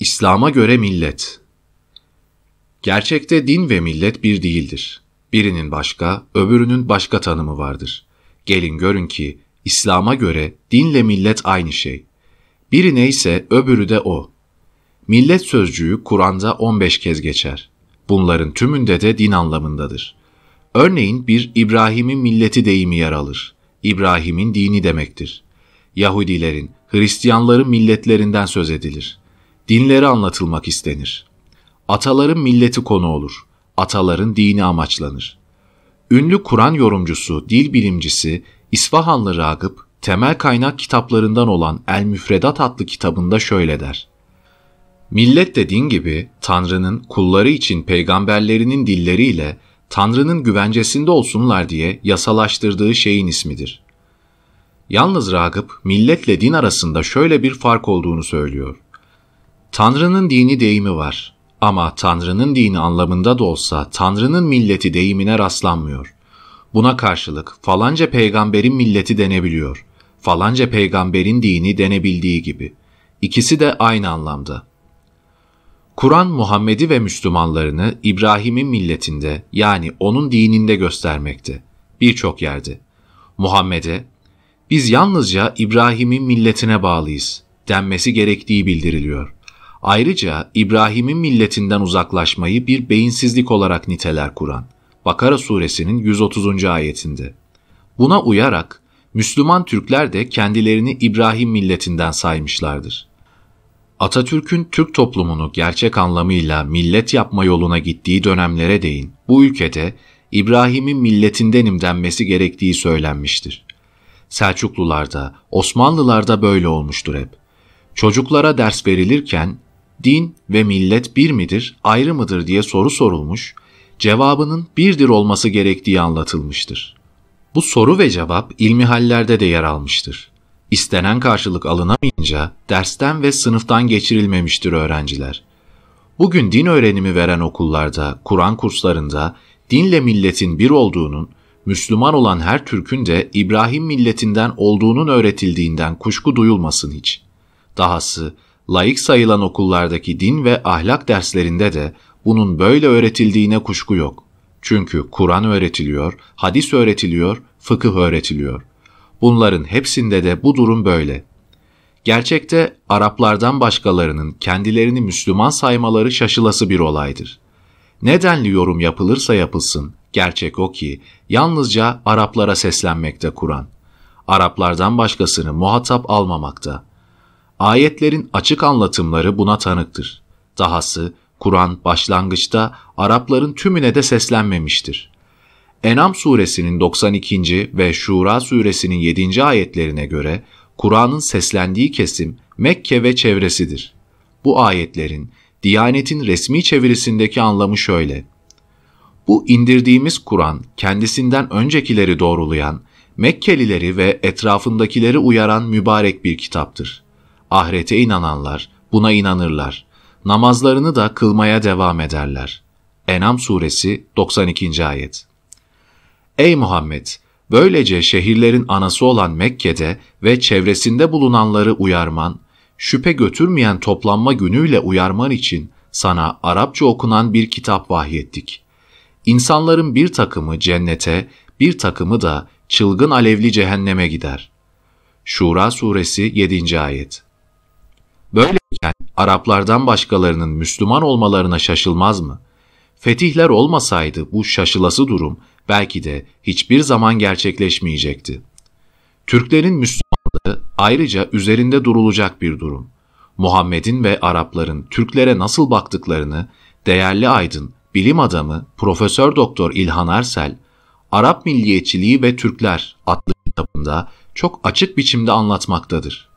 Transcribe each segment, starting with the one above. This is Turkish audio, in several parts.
İslam'a göre millet. Gerçekte din ve millet bir değildir. Birinin başka, öbürünün başka tanımı vardır. Gelin görün ki İslam'a göre dinle millet aynı şey. Biri neyse öbürü de o. Millet sözcüğü Kur'an'da 15 kez geçer. Bunların tümünde de din anlamındadır. Örneğin bir İbrahim'in milleti deyimi yer alır. İbrahim'in dini demektir. Yahudilerin, Hristiyanların milletlerinden söz edilir.'' dinleri anlatılmak istenir. Ataların milleti konu olur, ataların dini amaçlanır. Ünlü Kur'an yorumcusu, dil bilimcisi İsfahanlı Ragıp, temel kaynak kitaplarından olan El Müfredat adlı kitabında şöyle der. Millet de din gibi Tanrı'nın kulları için peygamberlerinin dilleriyle Tanrı'nın güvencesinde olsunlar diye yasalaştırdığı şeyin ismidir. Yalnız Ragıp milletle din arasında şöyle bir fark olduğunu söylüyor. Tanrı'nın dini deyimi var ama Tanrı'nın dini anlamında da olsa Tanrı'nın milleti deyimine rastlanmıyor. Buna karşılık falanca peygamberin milleti denebiliyor. Falanca peygamberin dini denebildiği gibi. İkisi de aynı anlamda. Kur'an Muhammed'i ve Müslümanlarını İbrahim'in milletinde yani onun dininde göstermekte. Birçok yerde. Muhammed'e biz yalnızca İbrahim'in milletine bağlıyız denmesi gerektiği bildiriliyor. Ayrıca İbrahim'in milletinden uzaklaşmayı bir beyinsizlik olarak niteler Kur'an. Bakara suresinin 130. ayetinde. Buna uyarak Müslüman Türkler de kendilerini İbrahim milletinden saymışlardır. Atatürk'ün Türk toplumunu gerçek anlamıyla millet yapma yoluna gittiği dönemlere değin bu ülkede İbrahim'in milletindenim denmesi gerektiği söylenmiştir. Selçuklularda, Osmanlılarda böyle olmuştur hep. Çocuklara ders verilirken din ve millet bir midir, ayrı mıdır diye soru sorulmuş, cevabının birdir olması gerektiği anlatılmıştır. Bu soru ve cevap ilmi hallerde de yer almıştır. İstenen karşılık alınamayınca dersten ve sınıftan geçirilmemiştir öğrenciler. Bugün din öğrenimi veren okullarda, Kur'an kurslarında dinle milletin bir olduğunun, Müslüman olan her Türk'ün de İbrahim milletinden olduğunun öğretildiğinden kuşku duyulmasın hiç. Dahası layık sayılan okullardaki din ve ahlak derslerinde de bunun böyle öğretildiğine kuşku yok. Çünkü Kur'an öğretiliyor, hadis öğretiliyor, fıkıh öğretiliyor. Bunların hepsinde de bu durum böyle. Gerçekte Araplardan başkalarının kendilerini Müslüman saymaları şaşılası bir olaydır. Nedenli yorum yapılırsa yapılsın, gerçek o ki yalnızca Araplara seslenmekte Kur'an. Araplardan başkasını muhatap almamakta. Ayetlerin açık anlatımları buna tanıktır. Dahası Kur'an başlangıçta Arapların tümüne de seslenmemiştir. Enam suresinin 92. ve Şura suresinin 7. ayetlerine göre Kur'an'ın seslendiği kesim Mekke ve çevresidir. Bu ayetlerin Diyanet'in resmi çevirisindeki anlamı şöyle. Bu indirdiğimiz Kur'an kendisinden öncekileri doğrulayan, Mekkelileri ve etrafındakileri uyaran mübarek bir kitaptır.'' Ahirete inananlar buna inanırlar. Namazlarını da kılmaya devam ederler. Enam suresi 92. ayet. Ey Muhammed! Böylece şehirlerin anası olan Mekke'de ve çevresinde bulunanları uyarman, şüphe götürmeyen toplanma günüyle uyarman için sana Arapça okunan bir kitap vahyettik. İnsanların bir takımı cennete, bir takımı da çılgın alevli cehenneme gider. Şura suresi 7. ayet. Böyleyken Araplardan başkalarının Müslüman olmalarına şaşılmaz mı? Fetihler olmasaydı bu şaşılası durum belki de hiçbir zaman gerçekleşmeyecekti. Türklerin Müslümanlığı ayrıca üzerinde durulacak bir durum. Muhammed'in ve Arapların Türklere nasıl baktıklarını değerli aydın, bilim adamı Profesör Doktor İlhan Ersel, Arap Milliyetçiliği ve Türkler adlı kitabında çok açık biçimde anlatmaktadır.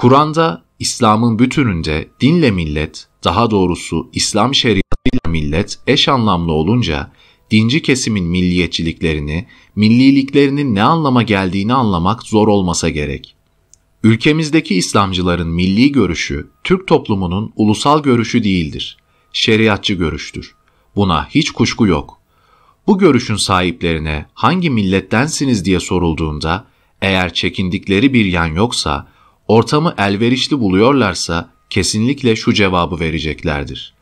Kur'an'da İslam'ın bütününde dinle millet, daha doğrusu İslam şeriatıyla millet eş anlamlı olunca dinci kesimin milliyetçiliklerini, milliliklerinin ne anlama geldiğini anlamak zor olmasa gerek. Ülkemizdeki İslamcıların milli görüşü Türk toplumunun ulusal görüşü değildir. Şeriatçı görüştür. Buna hiç kuşku yok. Bu görüşün sahiplerine hangi millettensiniz diye sorulduğunda eğer çekindikleri bir yan yoksa ortamı elverişli buluyorlarsa kesinlikle şu cevabı vereceklerdir.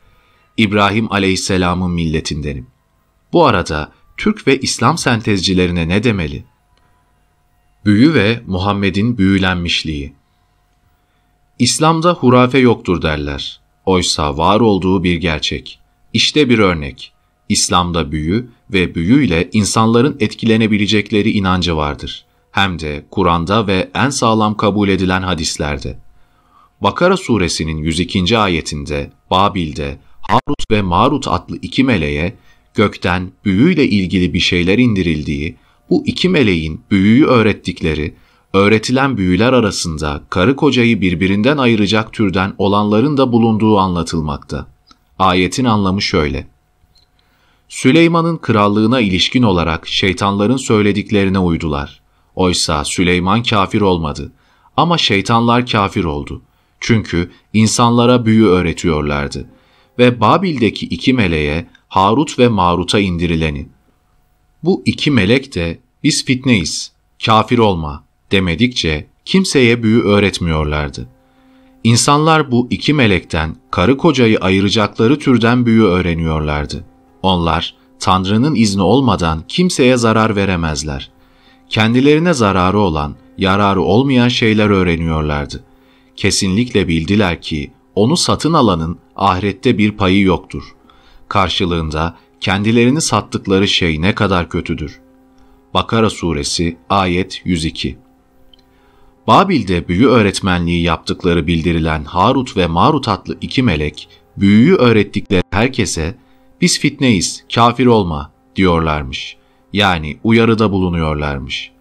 İbrahim Aleyhisselam'ın milletindenim. Bu arada Türk ve İslam sentezcilerine ne demeli? Büyü ve Muhammed'in büyülenmişliği. İslam'da hurafe yoktur derler. Oysa var olduğu bir gerçek. İşte bir örnek. İslam'da büyü ve büyüyle insanların etkilenebilecekleri inancı vardır hem de Kur'an'da ve en sağlam kabul edilen hadislerde. Bakara suresinin 102. ayetinde Babil'de Harut ve Marut adlı iki meleğe gökten büyüyle ilgili bir şeyler indirildiği, bu iki meleğin büyüyü öğrettikleri, öğretilen büyüler arasında karı kocayı birbirinden ayıracak türden olanların da bulunduğu anlatılmakta. Ayetin anlamı şöyle. Süleyman'ın krallığına ilişkin olarak şeytanların söylediklerine uydular. Oysa Süleyman kafir olmadı ama şeytanlar kafir oldu. Çünkü insanlara büyü öğretiyorlardı ve Babil'deki iki meleğe Harut ve Marut'a indirileni. Bu iki melek de biz fitneyiz, kafir olma demedikçe kimseye büyü öğretmiyorlardı. İnsanlar bu iki melekten karı kocayı ayıracakları türden büyü öğreniyorlardı. Onlar Tanrı'nın izni olmadan kimseye zarar veremezler. Kendilerine zararı olan, yararı olmayan şeyler öğreniyorlardı. Kesinlikle bildiler ki onu satın alanın ahirette bir payı yoktur. Karşılığında kendilerini sattıkları şey ne kadar kötüdür. Bakara suresi ayet 102 Babil'de büyü öğretmenliği yaptıkları bildirilen Harut ve Marut adlı iki melek, büyüyü öğrettikleri herkese, biz fitneyiz, kafir olma diyorlarmış yani uyarıda bulunuyorlarmış.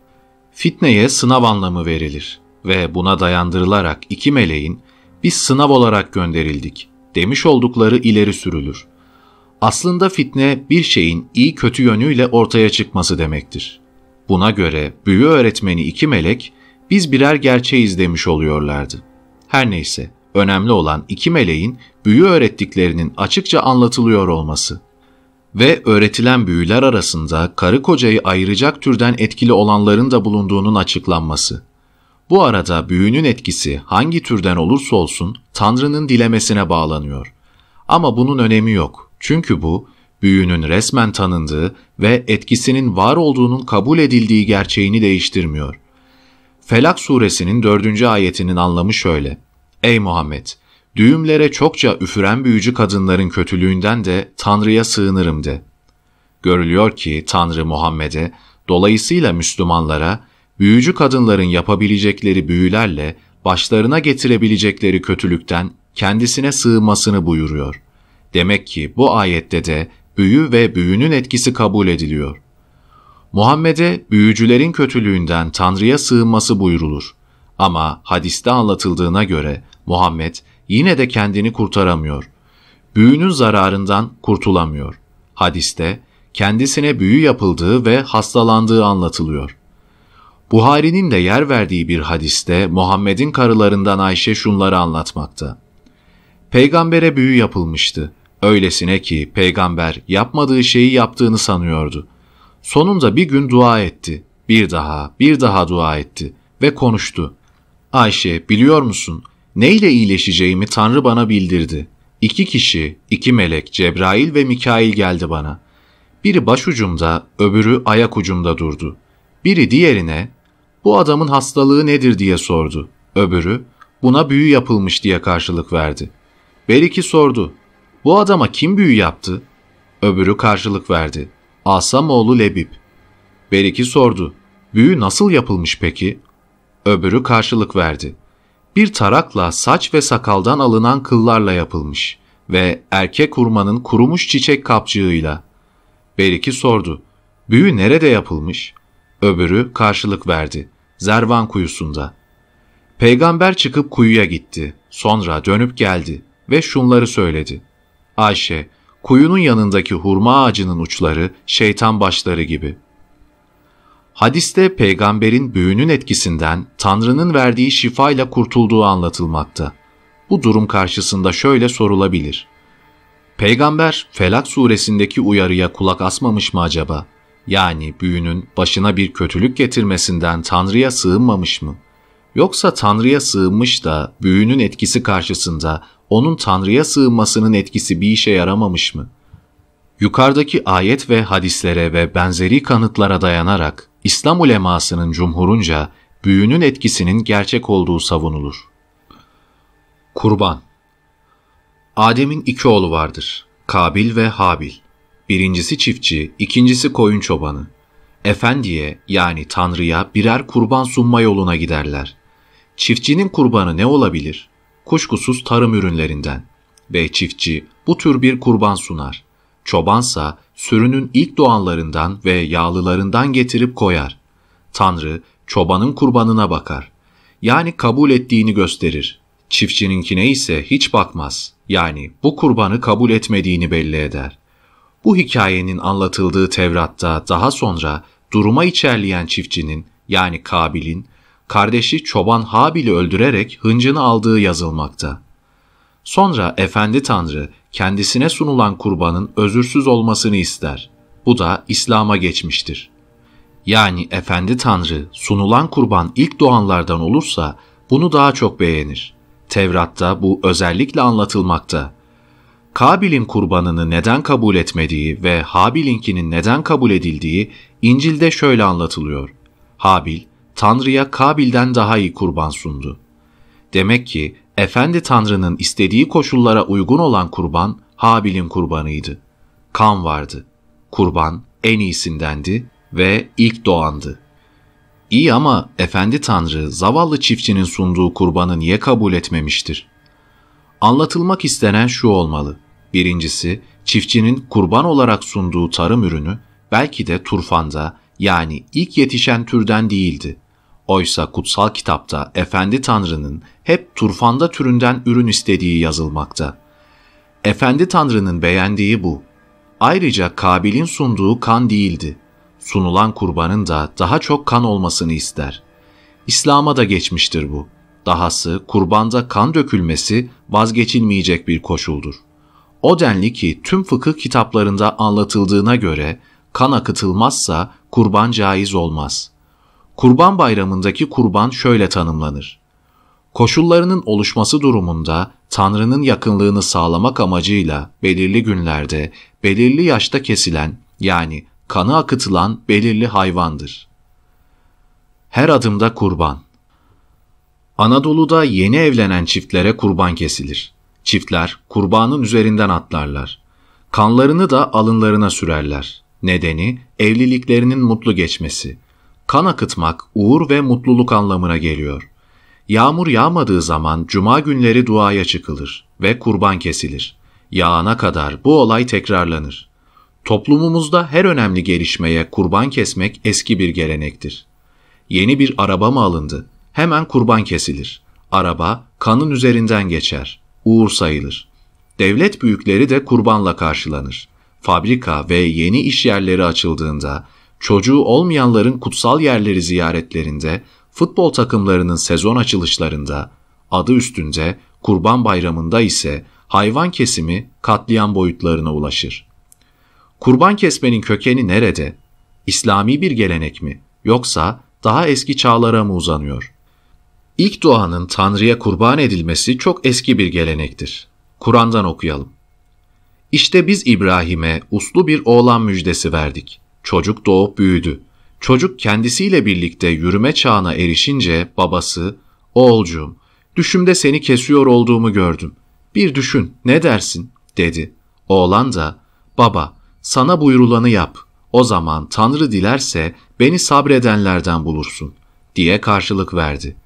Fitneye sınav anlamı verilir ve buna dayandırılarak iki meleğin biz sınav olarak gönderildik demiş oldukları ileri sürülür. Aslında fitne bir şeyin iyi kötü yönüyle ortaya çıkması demektir. Buna göre büyü öğretmeni iki melek biz birer gerçeğiz demiş oluyorlardı. Her neyse önemli olan iki meleğin büyü öğrettiklerinin açıkça anlatılıyor olması.'' ve öğretilen büyüler arasında karı kocayı ayıracak türden etkili olanların da bulunduğunun açıklanması. Bu arada büyünün etkisi hangi türden olursa olsun Tanrı'nın dilemesine bağlanıyor. Ama bunun önemi yok. Çünkü bu büyünün resmen tanındığı ve etkisinin var olduğunun kabul edildiği gerçeğini değiştirmiyor. Felak suresinin 4. ayetinin anlamı şöyle. Ey Muhammed! Düğümlere çokça üfüren büyücü kadınların kötülüğünden de Tanrı'ya sığınırım de. Görülüyor ki Tanrı Muhammed'e, dolayısıyla Müslümanlara, büyücü kadınların yapabilecekleri büyülerle başlarına getirebilecekleri kötülükten kendisine sığınmasını buyuruyor. Demek ki bu ayette de büyü ve büyünün etkisi kabul ediliyor. Muhammed'e büyücülerin kötülüğünden Tanrı'ya sığınması buyurulur. Ama hadiste anlatıldığına göre Muhammed yine de kendini kurtaramıyor. Büyünün zararından kurtulamıyor. Hadiste kendisine büyü yapıldığı ve hastalandığı anlatılıyor. Buhari'nin de yer verdiği bir hadiste Muhammed'in karılarından Ayşe şunları anlatmakta. Peygambere büyü yapılmıştı. Öylesine ki peygamber yapmadığı şeyi yaptığını sanıyordu. Sonunda bir gün dua etti. Bir daha, bir daha dua etti ve konuştu. Ayşe biliyor musun Neyle iyileşeceğimi Tanrı bana bildirdi. İki kişi, iki melek, Cebrail ve Mikail geldi bana. Biri başucumda, öbürü ayak ucumda durdu. Biri diğerine, bu adamın hastalığı nedir diye sordu. Öbürü, buna büyü yapılmış diye karşılık verdi. Beriki sordu, bu adama kim büyü yaptı? Öbürü karşılık verdi. Asamoğlu Lebip. Beriki sordu, büyü nasıl yapılmış peki? Öbürü karşılık verdi.'' bir tarakla saç ve sakaldan alınan kıllarla yapılmış ve erkek hurmanın kurumuş çiçek kapçığıyla. Beriki sordu. Büyü nerede yapılmış? Öbürü karşılık verdi. Zervan kuyusunda. Peygamber çıkıp kuyuya gitti. Sonra dönüp geldi ve şunları söyledi. Ayşe, kuyunun yanındaki hurma ağacının uçları şeytan başları gibi.'' Hadiste peygamberin büyünün etkisinden Tanrı'nın verdiği şifayla kurtulduğu anlatılmakta. Bu durum karşısında şöyle sorulabilir. Peygamber Felak suresindeki uyarıya kulak asmamış mı acaba? Yani büyünün başına bir kötülük getirmesinden Tanrı'ya sığınmamış mı? Yoksa Tanrı'ya sığınmış da büyünün etkisi karşısında onun Tanrı'ya sığınmasının etkisi bir işe yaramamış mı? Yukarıdaki ayet ve hadislere ve benzeri kanıtlara dayanarak İslam ulemasının cumhurunca büyünün etkisinin gerçek olduğu savunulur. Kurban Adem'in iki oğlu vardır. Kabil ve Habil. Birincisi çiftçi, ikincisi koyun çobanı. Efendiye yani Tanrı'ya birer kurban sunma yoluna giderler. Çiftçinin kurbanı ne olabilir? Kuşkusuz tarım ürünlerinden. Ve çiftçi bu tür bir kurban sunar. Çobansa sürünün ilk doğanlarından ve yağlılarından getirip koyar. Tanrı çobanın kurbanına bakar. Yani kabul ettiğini gösterir. Çiftçininkine ise hiç bakmaz. Yani bu kurbanı kabul etmediğini belli eder. Bu hikayenin anlatıldığı Tevrat'ta daha sonra duruma içerleyen çiftçinin yani Kabil'in kardeşi çoban Habil'i öldürerek hıncını aldığı yazılmakta. Sonra Efendi Tanrı kendisine sunulan kurbanın özürsüz olmasını ister. Bu da İslam'a geçmiştir. Yani Efendi Tanrı sunulan kurban ilk doğanlardan olursa bunu daha çok beğenir. Tevrat'ta bu özellikle anlatılmakta. Kabil'in kurbanını neden kabul etmediği ve Habil'inkinin neden kabul edildiği İncil'de şöyle anlatılıyor. Habil, Tanrı'ya Kabil'den daha iyi kurban sundu. Demek ki Efendi Tanrı'nın istediği koşullara uygun olan kurban Habil'in kurbanıydı. Kan vardı. Kurban en iyisindendi ve ilk doğandı. İyi ama Efendi Tanrı zavallı çiftçinin sunduğu kurbanı niye kabul etmemiştir? Anlatılmak istenen şu olmalı. Birincisi, çiftçinin kurban olarak sunduğu tarım ürünü belki de turfanda yani ilk yetişen türden değildi. Oysa kutsal kitapta Efendi Tanrı'nın hep turfanda türünden ürün istediği yazılmakta. Efendi Tanrı'nın beğendiği bu. Ayrıca Kabil'in sunduğu kan değildi. Sunulan kurbanın da daha çok kan olmasını ister. İslam'a da geçmiştir bu. Dahası kurbanda kan dökülmesi vazgeçilmeyecek bir koşuldur. O denli ki tüm fıkıh kitaplarında anlatıldığına göre kan akıtılmazsa kurban caiz olmaz.'' Kurban Bayramı'ndaki kurban şöyle tanımlanır. Koşullarının oluşması durumunda Tanrı'nın yakınlığını sağlamak amacıyla belirli günlerde, belirli yaşta kesilen yani kanı akıtılan belirli hayvandır. Her adımda kurban. Anadolu'da yeni evlenen çiftlere kurban kesilir. Çiftler kurbanın üzerinden atlarlar. Kanlarını da alınlarına sürerler. Nedeni evliliklerinin mutlu geçmesi.'' Kan akıtmak uğur ve mutluluk anlamına geliyor. Yağmur yağmadığı zaman cuma günleri duaya çıkılır ve kurban kesilir. Yağana kadar bu olay tekrarlanır. Toplumumuzda her önemli gelişmeye kurban kesmek eski bir gelenektir. Yeni bir araba mı alındı? Hemen kurban kesilir. Araba kanın üzerinden geçer. Uğur sayılır. Devlet büyükleri de kurbanla karşılanır. Fabrika ve yeni iş yerleri açıldığında çocuğu olmayanların kutsal yerleri ziyaretlerinde, futbol takımlarının sezon açılışlarında, adı üstünde Kurban Bayramı'nda ise hayvan kesimi katliam boyutlarına ulaşır. Kurban kesmenin kökeni nerede? İslami bir gelenek mi yoksa daha eski çağlara mı uzanıyor? İlk duanın Tanrı'ya kurban edilmesi çok eski bir gelenektir. Kur'an'dan okuyalım. İşte biz İbrahim'e uslu bir oğlan müjdesi verdik. Çocuk doğup büyüdü. Çocuk kendisiyle birlikte yürüme çağına erişince babası, ''Oğulcuğum, düşümde seni kesiyor olduğumu gördüm. Bir düşün, ne dersin?'' dedi. Oğlan da, ''Baba, sana buyurulanı yap. O zaman Tanrı dilerse beni sabredenlerden bulursun.'' diye karşılık verdi.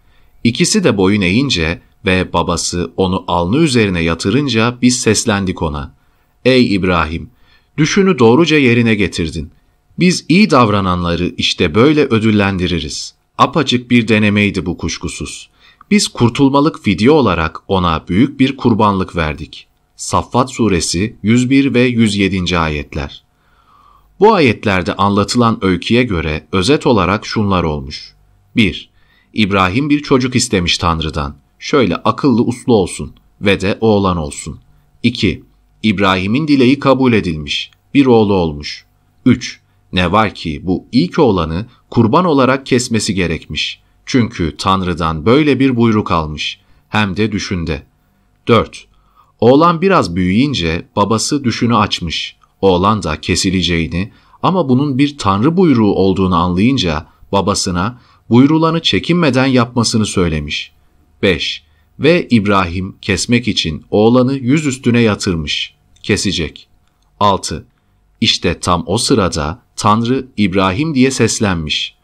İkisi de boyun eğince ve babası onu alnı üzerine yatırınca biz seslendik ona. Ey İbrahim! Düşünü doğruca yerine getirdin. Biz iyi davrananları işte böyle ödüllendiririz. Apaçık bir denemeydi bu kuşkusuz. Biz kurtulmalık fidye olarak ona büyük bir kurbanlık verdik. Saffat suresi 101 ve 107. ayetler. Bu ayetlerde anlatılan öyküye göre özet olarak şunlar olmuş. 1. İbrahim bir çocuk istemiş Tanrı'dan. Şöyle akıllı uslu olsun ve de oğlan olsun. 2. İbrahim'in dileği kabul edilmiş. Bir oğlu olmuş. 3. Ne var ki bu ilk oğlanı kurban olarak kesmesi gerekmiş. Çünkü Tanrı'dan böyle bir buyruk almış. Hem de düşünde. 4. Oğlan biraz büyüyince babası düşünü açmış. Oğlan da kesileceğini ama bunun bir tanrı buyruğu olduğunu anlayınca babasına buyrulanı çekinmeden yapmasını söylemiş. 5. Ve İbrahim kesmek için oğlanı yüz üstüne yatırmış. Kesecek. 6. İşte tam o sırada Tanrı İbrahim diye seslenmiş.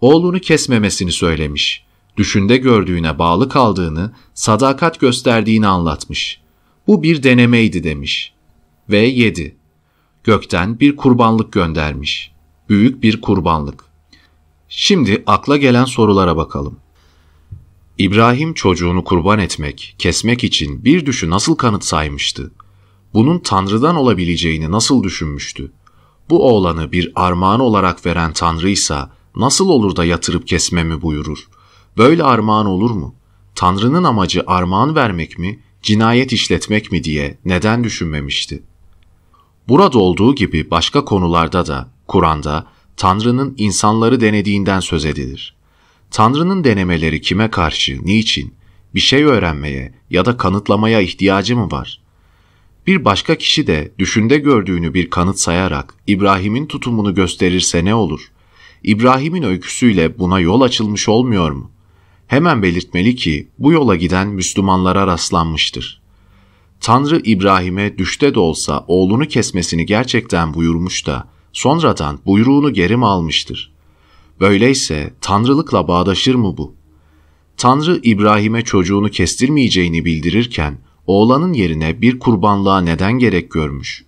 Oğlunu kesmemesini söylemiş. Düşünde gördüğüne bağlı kaldığını, sadakat gösterdiğini anlatmış. Bu bir denemeydi demiş. Ve yedi. Gökten bir kurbanlık göndermiş. Büyük bir kurbanlık. Şimdi akla gelen sorulara bakalım. İbrahim çocuğunu kurban etmek, kesmek için bir düşü nasıl kanıt saymıştı? Bunun Tanrı'dan olabileceğini nasıl düşünmüştü? bu oğlanı bir armağan olarak veren Tanrıysa nasıl olur da yatırıp kesmemi buyurur? Böyle armağan olur mu? Tanrı'nın amacı armağan vermek mi, cinayet işletmek mi diye neden düşünmemişti? Burada olduğu gibi başka konularda da Kur'an'da Tanrı'nın insanları denediğinden söz edilir. Tanrı'nın denemeleri kime karşı, niçin, bir şey öğrenmeye ya da kanıtlamaya ihtiyacı mı var? Bir başka kişi de düşünde gördüğünü bir kanıt sayarak İbrahim'in tutumunu gösterirse ne olur? İbrahim'in öyküsüyle buna yol açılmış olmuyor mu? Hemen belirtmeli ki bu yola giden Müslümanlara rastlanmıştır. Tanrı İbrahim'e düşte de olsa oğlunu kesmesini gerçekten buyurmuş da sonradan buyruğunu geri mi almıştır? Böyleyse tanrılıkla bağdaşır mı bu? Tanrı İbrahim'e çocuğunu kestirmeyeceğini bildirirken oğlanın yerine bir kurbanlığa neden gerek görmüş?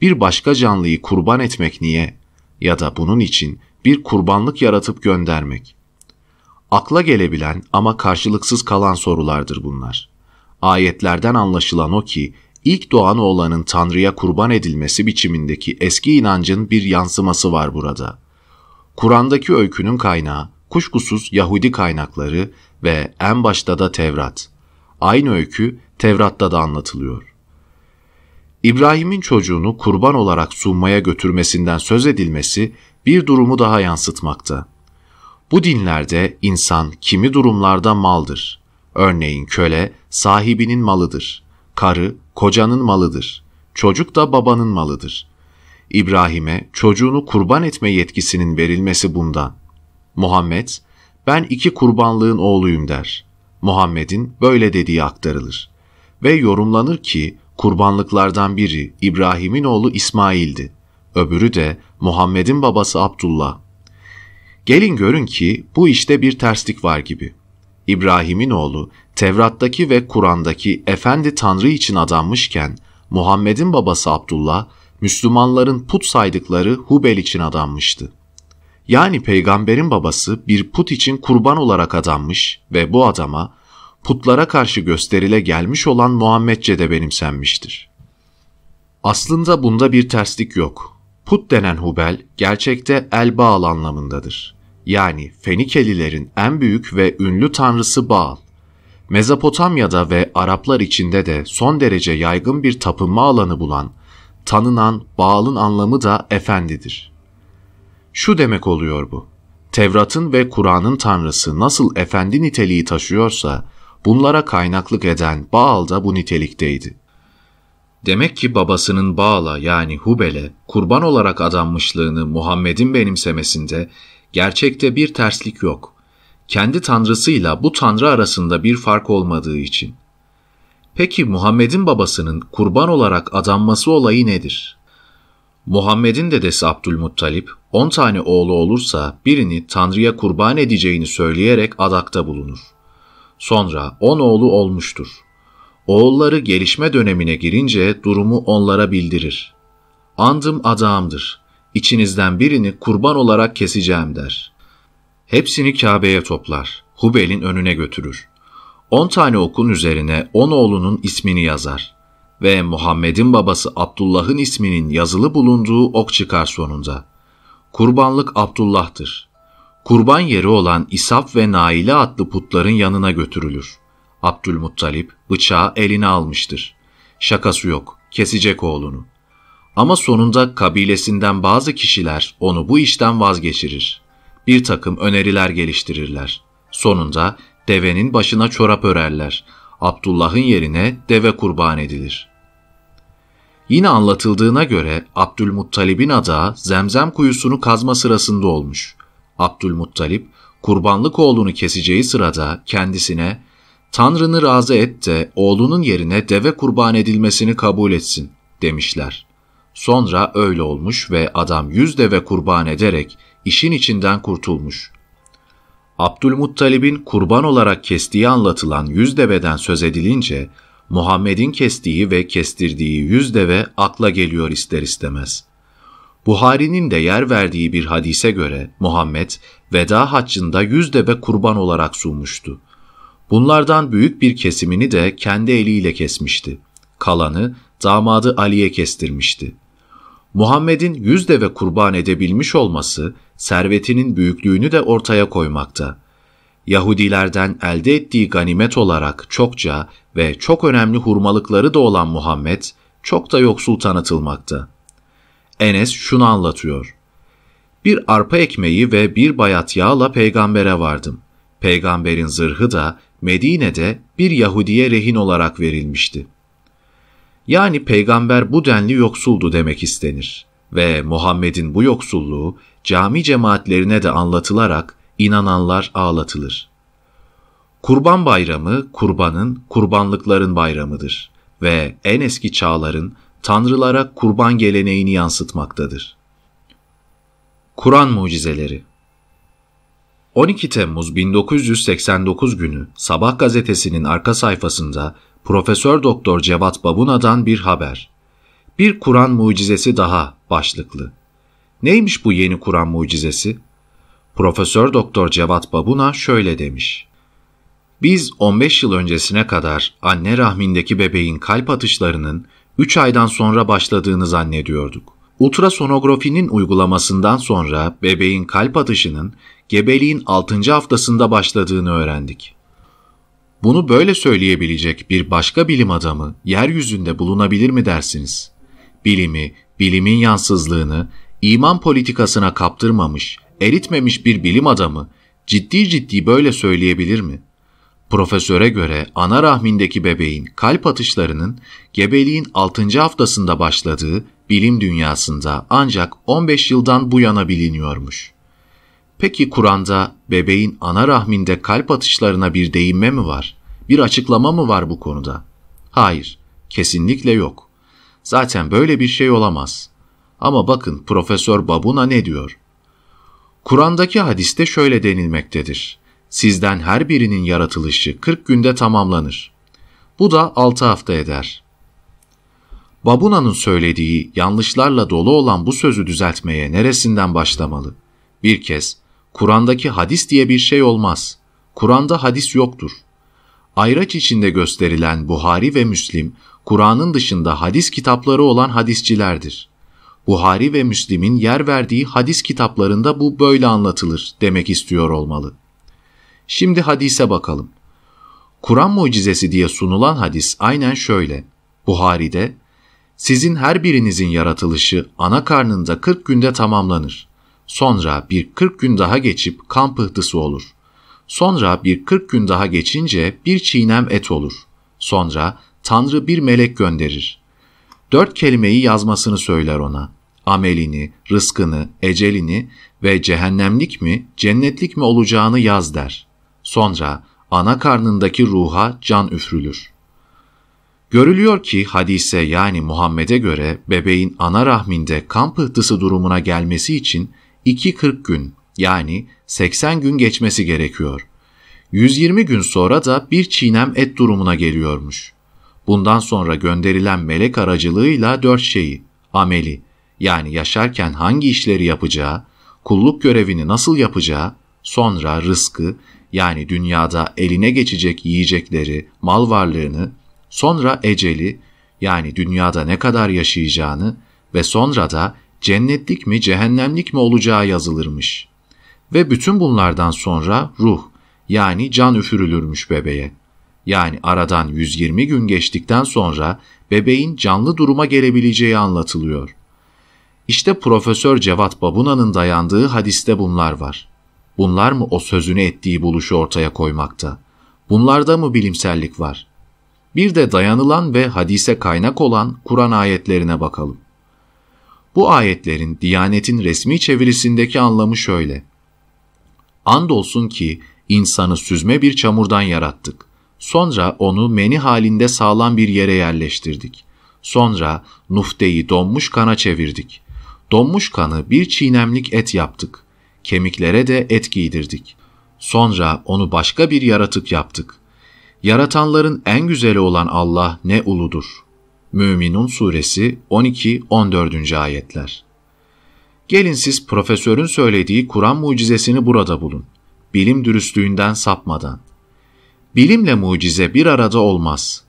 Bir başka canlıyı kurban etmek niye? Ya da bunun için bir kurbanlık yaratıp göndermek. Akla gelebilen ama karşılıksız kalan sorulardır bunlar. Ayetlerden anlaşılan o ki ilk doğan oğlanın Tanrı'ya kurban edilmesi biçimindeki eski inancın bir yansıması var burada. Kur'an'daki öykünün kaynağı kuşkusuz Yahudi kaynakları ve en başta da Tevrat. Aynı öykü Tevrat'ta da anlatılıyor. İbrahim'in çocuğunu kurban olarak sunmaya götürmesinden söz edilmesi bir durumu daha yansıtmakta. Bu dinlerde insan kimi durumlarda maldır. Örneğin köle sahibinin malıdır. Karı kocanın malıdır. Çocuk da babanın malıdır. İbrahim'e çocuğunu kurban etme yetkisinin verilmesi bundan. Muhammed, ben iki kurbanlığın oğluyum der. Muhammed'in böyle dediği aktarılır.'' ve yorumlanır ki kurbanlıklardan biri İbrahim'in oğlu İsmail'di. Öbürü de Muhammed'in babası Abdullah. Gelin görün ki bu işte bir terslik var gibi. İbrahim'in oğlu Tevrat'taki ve Kur'an'daki efendi Tanrı için adanmışken Muhammed'in babası Abdullah Müslümanların put saydıkları Hubel için adanmıştı. Yani peygamberin babası bir put için kurban olarak adanmış ve bu adama putlara karşı gösterile gelmiş olan Muhammedce de benimsenmiştir. Aslında bunda bir terslik yok. Put denen Hubel gerçekte El Baal anlamındadır. Yani Fenikelilerin en büyük ve ünlü tanrısı Baal. Mezopotamya'da ve Araplar içinde de son derece yaygın bir tapınma alanı bulan, tanınan Baal'ın anlamı da efendidir. Şu demek oluyor bu. Tevrat'ın ve Kur'an'ın tanrısı nasıl efendi niteliği taşıyorsa, Bunlara kaynaklık eden Baal da bu nitelikteydi. Demek ki babasının Baal'a yani Hubel'e kurban olarak adanmışlığını Muhammed'in benimsemesinde gerçekte bir terslik yok. Kendi tanrısıyla bu tanrı arasında bir fark olmadığı için. Peki Muhammed'in babasının kurban olarak adanması olayı nedir? Muhammed'in dedesi Abdülmuttalip 10 tane oğlu olursa birini Tanrı'ya kurban edeceğini söyleyerek adakta bulunur. Sonra on oğlu olmuştur. Oğulları gelişme dönemine girince durumu onlara bildirir. Andım adağımdır. İçinizden birini kurban olarak keseceğim der. Hepsini Kabe'ye toplar. Hubel'in önüne götürür. On tane okun üzerine on oğlunun ismini yazar.'' ve Muhammed'in babası Abdullah'ın isminin yazılı bulunduğu ok çıkar sonunda. Kurbanlık Abdullah'tır kurban yeri olan İsaf ve Naile adlı putların yanına götürülür. Abdülmuttalip bıçağı eline almıştır. Şakası yok, kesecek oğlunu. Ama sonunda kabilesinden bazı kişiler onu bu işten vazgeçirir. Bir takım öneriler geliştirirler. Sonunda devenin başına çorap örerler. Abdullah'ın yerine deve kurban edilir. Yine anlatıldığına göre Abdülmuttalib'in ada zemzem kuyusunu kazma sırasında olmuş. Abdülmuttalip kurbanlık oğlunu keseceği sırada kendisine ''Tanrını razı et de oğlunun yerine deve kurban edilmesini kabul etsin.'' demişler. Sonra öyle olmuş ve adam yüz deve kurban ederek işin içinden kurtulmuş. Abdülmuttalib'in kurban olarak kestiği anlatılan yüz deveden söz edilince Muhammed'in kestiği ve kestirdiği yüz deve akla geliyor ister istemez.'' Buhari'nin de yer verdiği bir hadise göre Muhammed veda haccında yüz deve kurban olarak sunmuştu. Bunlardan büyük bir kesimini de kendi eliyle kesmişti. Kalanı damadı Ali'ye kestirmişti. Muhammed'in yüz deve kurban edebilmiş olması servetinin büyüklüğünü de ortaya koymakta. Yahudilerden elde ettiği ganimet olarak çokça ve çok önemli hurmalıkları da olan Muhammed çok da yoksul tanıtılmakta. Enes şunu anlatıyor. Bir arpa ekmeği ve bir bayat yağla peygambere vardım. Peygamberin zırhı da Medine'de bir Yahudiye rehin olarak verilmişti. Yani peygamber bu denli yoksuldu demek istenir ve Muhammed'in bu yoksulluğu cami cemaatlerine de anlatılarak inananlar ağlatılır. Kurban Bayramı kurbanın, kurbanlıkların bayramıdır ve en eski çağların tanrılara kurban geleneğini yansıtmaktadır. Kur'an mucizeleri 12 Temmuz 1989 günü Sabah gazetesinin arka sayfasında Profesör Doktor Cevat Babuna'dan bir haber. Bir Kur'an mucizesi daha başlıklı. Neymiş bu yeni Kur'an mucizesi? Profesör Doktor Cevat Babuna şöyle demiş. Biz 15 yıl öncesine kadar anne rahmindeki bebeğin kalp atışlarının 3 aydan sonra başladığını zannediyorduk. Ultrasonografinin uygulamasından sonra bebeğin kalp atışının gebeliğin 6. haftasında başladığını öğrendik. Bunu böyle söyleyebilecek bir başka bilim adamı yeryüzünde bulunabilir mi dersiniz? Bilimi, bilimin yansızlığını, iman politikasına kaptırmamış, eritmemiş bir bilim adamı ciddi ciddi böyle söyleyebilir mi? Profesöre göre ana rahmindeki bebeğin kalp atışlarının gebeliğin 6. haftasında başladığı bilim dünyasında ancak 15 yıldan bu yana biliniyormuş. Peki Kur'an'da bebeğin ana rahminde kalp atışlarına bir değinme mi var? Bir açıklama mı var bu konuda? Hayır, kesinlikle yok. Zaten böyle bir şey olamaz. Ama bakın Profesör Babuna ne diyor? Kur'an'daki hadiste şöyle denilmektedir. Sizden her birinin yaratılışı 40 günde tamamlanır. Bu da 6 hafta eder. Babuna'nın söylediği yanlışlarla dolu olan bu sözü düzeltmeye neresinden başlamalı? Bir kez, Kur'an'daki hadis diye bir şey olmaz. Kur'an'da hadis yoktur. Ayraç içinde gösterilen Buhari ve Müslim, Kur'an'ın dışında hadis kitapları olan hadisçilerdir. Buhari ve Müslim'in yer verdiği hadis kitaplarında bu böyle anlatılır demek istiyor olmalı.'' Şimdi hadise bakalım. Kur'an mucizesi diye sunulan hadis aynen şöyle. Buhari'de, sizin her birinizin yaratılışı ana karnında 40 günde tamamlanır. Sonra bir 40 gün daha geçip kan pıhtısı olur. Sonra bir 40 gün daha geçince bir çiğnem et olur. Sonra Tanrı bir melek gönderir. Dört kelimeyi yazmasını söyler ona. Amelini, rızkını, ecelini ve cehennemlik mi, cennetlik mi olacağını yaz der. Sonra ana karnındaki ruha can üfrülür. Görülüyor ki hadise yani Muhammed'e göre bebeğin ana rahminde kan pıhtısı durumuna gelmesi için 2-40 gün yani 80 gün geçmesi gerekiyor. 120 gün sonra da bir çiğnem et durumuna geliyormuş. Bundan sonra gönderilen melek aracılığıyla dört şeyi, ameli yani yaşarken hangi işleri yapacağı, kulluk görevini nasıl yapacağı, Sonra rızkı yani dünyada eline geçecek yiyecekleri, mal varlığını, sonra eceli yani dünyada ne kadar yaşayacağını ve sonra da cennetlik mi cehennemlik mi olacağı yazılırmış. Ve bütün bunlardan sonra ruh yani can üfürülürmüş bebeğe. Yani aradan 120 gün geçtikten sonra bebeğin canlı duruma gelebileceği anlatılıyor. İşte Profesör Cevat Babuna'nın dayandığı hadiste bunlar var.'' Bunlar mı o sözünü ettiği buluşu ortaya koymakta? Bunlarda mı bilimsellik var? Bir de dayanılan ve hadise kaynak olan Kur'an ayetlerine bakalım. Bu ayetlerin Diyanet'in resmi çevirisindeki anlamı şöyle. Andolsun ki insanı süzme bir çamurdan yarattık. Sonra onu meni halinde sağlam bir yere yerleştirdik. Sonra nufteyi donmuş kana çevirdik. Donmuş kanı bir çiğnemlik et yaptık kemiklere de et giydirdik. Sonra onu başka bir yaratık yaptık. Yaratanların en güzeli olan Allah ne uludur. Müminun Suresi 12-14. Ayetler Gelin siz profesörün söylediği Kur'an mucizesini burada bulun. Bilim dürüstlüğünden sapmadan. Bilimle mucize bir arada olmaz.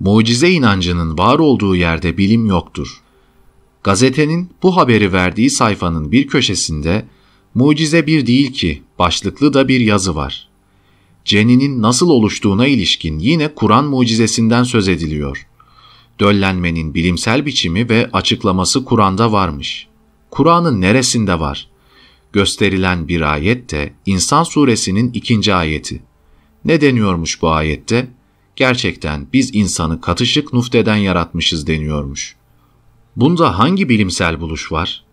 Mucize inancının var olduğu yerde bilim yoktur. Gazetenin bu haberi verdiği sayfanın bir köşesinde Mucize bir değil ki başlıklı da bir yazı var. Ceninin nasıl oluştuğuna ilişkin yine Kur'an mucizesinden söz ediliyor. Döllenmenin bilimsel biçimi ve açıklaması Kur'an'da varmış. Kur'an'ın neresinde var? Gösterilen bir ayet de İnsan suresinin ikinci ayeti. Ne deniyormuş bu ayette? Gerçekten biz insanı katışık nufteden yaratmışız deniyormuş. Bunda hangi bilimsel buluş var?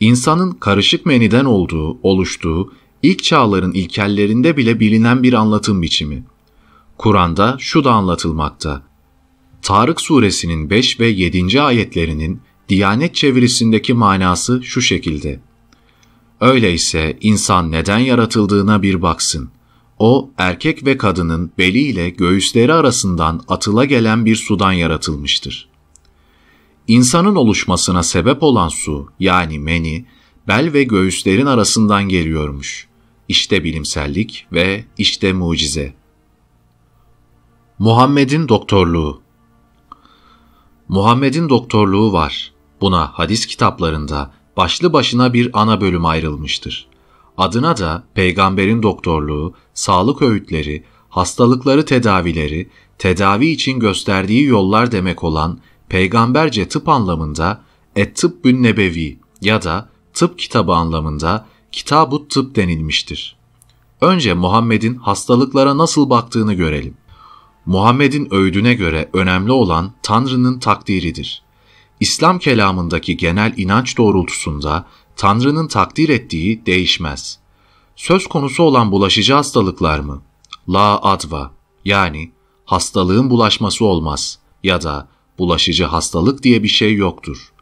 insanın karışık meniden olduğu, oluştuğu ilk çağların ilkellerinde bile bilinen bir anlatım biçimi. Kur'an'da şu da anlatılmakta. Tarık suresinin 5 ve 7. ayetlerinin Diyanet çevirisindeki manası şu şekilde. Öyleyse insan neden yaratıldığına bir baksın. O erkek ve kadının beli ile göğüsleri arasından atıla gelen bir sudan yaratılmıştır.'' İnsanın oluşmasına sebep olan su yani meni bel ve göğüslerin arasından geliyormuş. İşte bilimsellik ve işte mucize. Muhammed'in doktorluğu Muhammed'in doktorluğu var. Buna hadis kitaplarında başlı başına bir ana bölüm ayrılmıştır. Adına da peygamberin doktorluğu, sağlık öğütleri, hastalıkları tedavileri, tedavi için gösterdiği yollar demek olan peygamberce tıp anlamında et-tıbbün nebevi ya da tıp kitabı anlamında kitabu tıp denilmiştir. Önce Muhammed'in hastalıklara nasıl baktığını görelim. Muhammed'in öğüdüne göre önemli olan Tanrı'nın takdiridir. İslam kelamındaki genel inanç doğrultusunda Tanrı'nın takdir ettiği değişmez. Söz konusu olan bulaşıcı hastalıklar mı? La adva yani hastalığın bulaşması olmaz ya da bulaşıcı hastalık diye bir şey yoktur.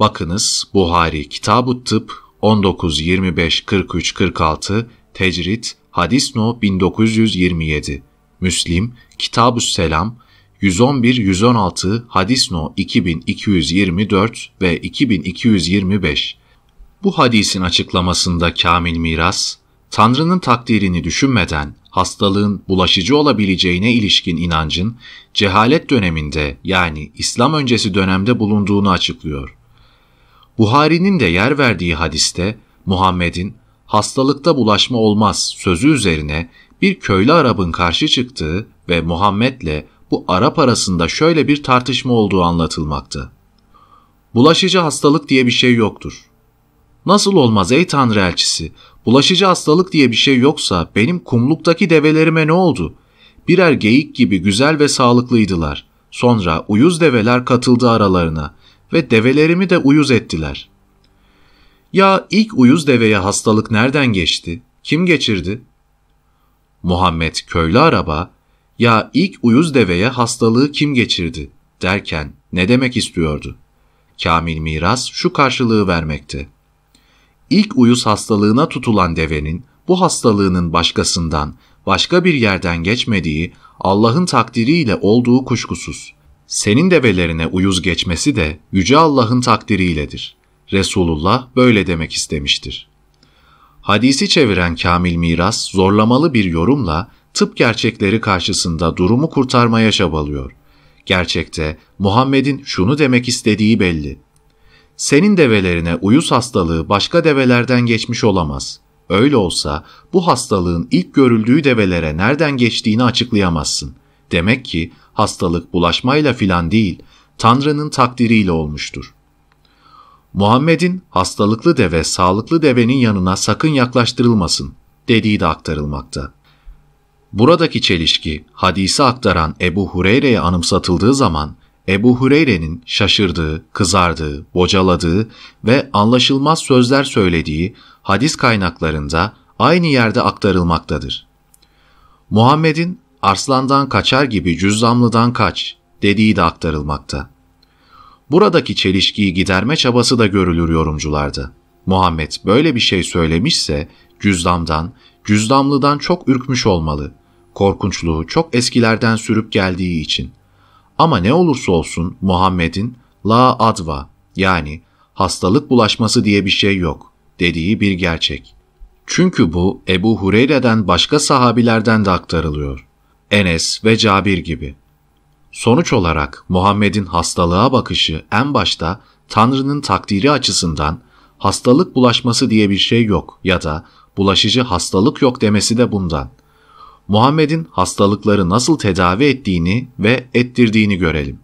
Bakınız Buhari Kitab-ı Tıp 19 25 43 46 Tecrit Hadis No 1927 Müslim Kitab-ı Selam 111 116 Hadis No 2224 ve 2225 Bu hadisin açıklamasında Kamil Miras Tanrı'nın takdirini düşünmeden hastalığın bulaşıcı olabileceğine ilişkin inancın cehalet döneminde yani İslam öncesi dönemde bulunduğunu açıklıyor. Buhari'nin de yer verdiği hadiste Muhammed'in hastalıkta bulaşma olmaz sözü üzerine bir köylü Arap'ın karşı çıktığı ve Muhammed'le bu Arap arasında şöyle bir tartışma olduğu anlatılmaktı. Bulaşıcı hastalık diye bir şey yoktur. Nasıl olmaz ey Tanrı elçisi? Bulaşıcı hastalık diye bir şey yoksa benim kumluktaki develerime ne oldu? Birer geyik gibi güzel ve sağlıklıydılar. Sonra uyuz develer katıldı aralarına ve develerimi de uyuz ettiler. Ya ilk uyuz deveye hastalık nereden geçti? Kim geçirdi? Muhammed köylü araba, ya ilk uyuz deveye hastalığı kim geçirdi derken ne demek istiyordu? Kamil miras şu karşılığı vermekte. İlk uyuz hastalığına tutulan devenin bu hastalığının başkasından, başka bir yerden geçmediği, Allah'ın takdiriyle olduğu kuşkusuz. Senin develerine uyuz geçmesi de Yüce Allah'ın takdiriyledir. Resulullah böyle demek istemiştir. Hadisi çeviren Kamil Miras zorlamalı bir yorumla tıp gerçekleri karşısında durumu kurtarmaya çabalıyor. Gerçekte Muhammed'in şunu demek istediği belli. Senin develerine uyuz hastalığı başka develerden geçmiş olamaz. Öyle olsa bu hastalığın ilk görüldüğü develere nereden geçtiğini açıklayamazsın. Demek ki hastalık bulaşmayla filan değil, Tanrı'nın takdiriyle olmuştur. Muhammed'in hastalıklı deve sağlıklı devenin yanına sakın yaklaştırılmasın dediği de aktarılmakta. Buradaki çelişki hadisi aktaran Ebu Hureyre'ye anımsatıldığı zaman Ebu Hureyre'nin şaşırdığı, kızardığı, bocaladığı ve anlaşılmaz sözler söylediği hadis kaynaklarında aynı yerde aktarılmaktadır. Muhammed'in arslandan kaçar gibi cüzzamlıdan kaç dediği de aktarılmakta. Buradaki çelişkiyi giderme çabası da görülür yorumcularda. Muhammed böyle bir şey söylemişse cüzdamdan, cüzdamlıdan çok ürkmüş olmalı. Korkunçluğu çok eskilerden sürüp geldiği için.'' Ama ne olursa olsun Muhammed'in la adva yani hastalık bulaşması diye bir şey yok dediği bir gerçek. Çünkü bu Ebu Hureyre'den başka sahabilerden de aktarılıyor. Enes ve Cabir gibi. Sonuç olarak Muhammed'in hastalığa bakışı en başta Tanrı'nın takdiri açısından hastalık bulaşması diye bir şey yok ya da bulaşıcı hastalık yok demesi de bundan.'' Muhammed'in hastalıkları nasıl tedavi ettiğini ve ettirdiğini görelim.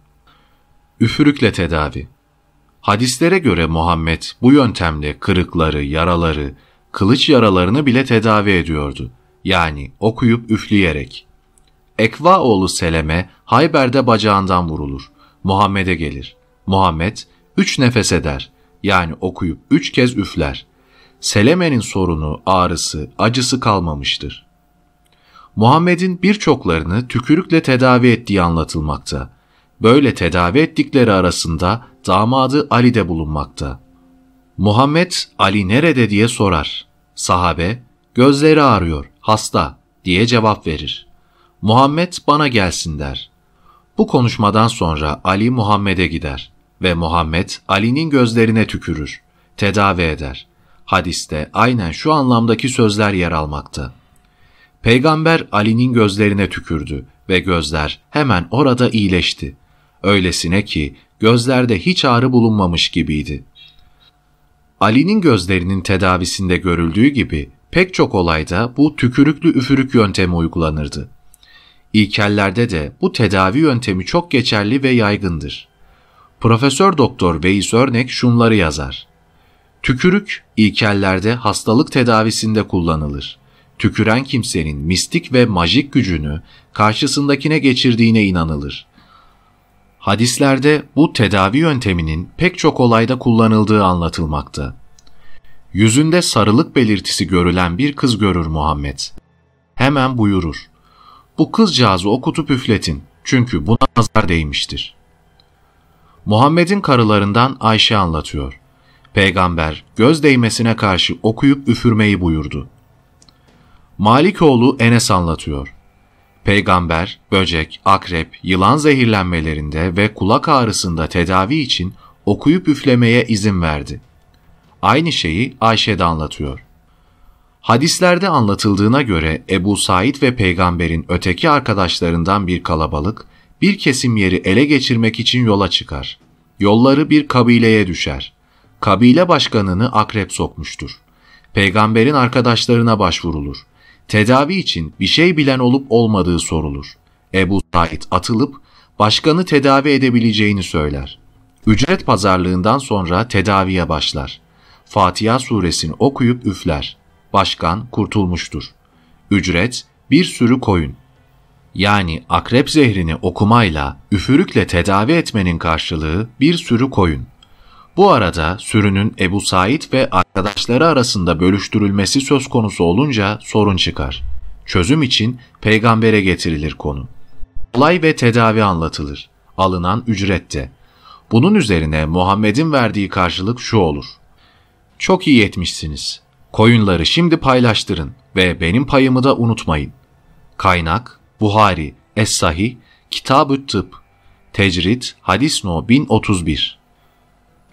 Üfürükle tedavi Hadislere göre Muhammed bu yöntemle kırıkları, yaraları, kılıç yaralarını bile tedavi ediyordu. Yani okuyup üfleyerek. Ekva oğlu Seleme Hayber'de bacağından vurulur. Muhammed'e gelir. Muhammed üç nefes eder. Yani okuyup üç kez üfler. Seleme'nin sorunu, ağrısı, acısı kalmamıştır. Muhammed'in birçoklarını tükürükle tedavi ettiği anlatılmakta. Böyle tedavi ettikleri arasında damadı Ali de bulunmakta. Muhammed Ali nerede diye sorar. Sahabe gözleri ağrıyor, hasta diye cevap verir. Muhammed bana gelsin der. Bu konuşmadan sonra Ali Muhammed'e gider ve Muhammed Ali'nin gözlerine tükürür, tedavi eder. Hadiste aynen şu anlamdaki sözler yer almaktadır. Peygamber Ali'nin gözlerine tükürdü ve gözler hemen orada iyileşti. Öylesine ki gözlerde hiç ağrı bulunmamış gibiydi. Ali'nin gözlerinin tedavisinde görüldüğü gibi pek çok olayda bu tükürüklü üfürük yöntemi uygulanırdı. İlkellerde de bu tedavi yöntemi çok geçerli ve yaygındır. Profesör Doktor Veys Örnek şunları yazar. Tükürük ilkellerde hastalık tedavisinde kullanılır tüküren kimsenin mistik ve majik gücünü karşısındakine geçirdiğine inanılır. Hadislerde bu tedavi yönteminin pek çok olayda kullanıldığı anlatılmakta. Yüzünde sarılık belirtisi görülen bir kız görür Muhammed. Hemen buyurur. Bu kızcağızı okutup üfletin çünkü buna nazar değmiştir. Muhammed'in karılarından Ayşe anlatıyor. Peygamber göz değmesine karşı okuyup üfürmeyi buyurdu. Malikoğlu Enes anlatıyor. Peygamber, böcek, akrep, yılan zehirlenmelerinde ve kulak ağrısında tedavi için okuyup üflemeye izin verdi. Aynı şeyi Ayşe de anlatıyor. Hadislerde anlatıldığına göre Ebu Said ve peygamberin öteki arkadaşlarından bir kalabalık bir kesim yeri ele geçirmek için yola çıkar. Yolları bir kabileye düşer. Kabile başkanını akrep sokmuştur. Peygamberin arkadaşlarına başvurulur tedavi için bir şey bilen olup olmadığı sorulur. Ebu Said atılıp başkanı tedavi edebileceğini söyler. Ücret pazarlığından sonra tedaviye başlar. Fatiha suresini okuyup üfler. Başkan kurtulmuştur. Ücret bir sürü koyun. Yani akrep zehrini okumayla, üfürükle tedavi etmenin karşılığı bir sürü koyun. Bu arada sürünün Ebu Said ve arkadaşları arasında bölüştürülmesi söz konusu olunca sorun çıkar. Çözüm için peygambere getirilir konu. Olay ve tedavi anlatılır. Alınan ücrette. Bunun üzerine Muhammed'in verdiği karşılık şu olur. Çok iyi etmişsiniz. Koyunları şimdi paylaştırın ve benim payımı da unutmayın. Kaynak Buhari Es-Sahih Kitab-ı Tıp Tecrit Hadis No 1031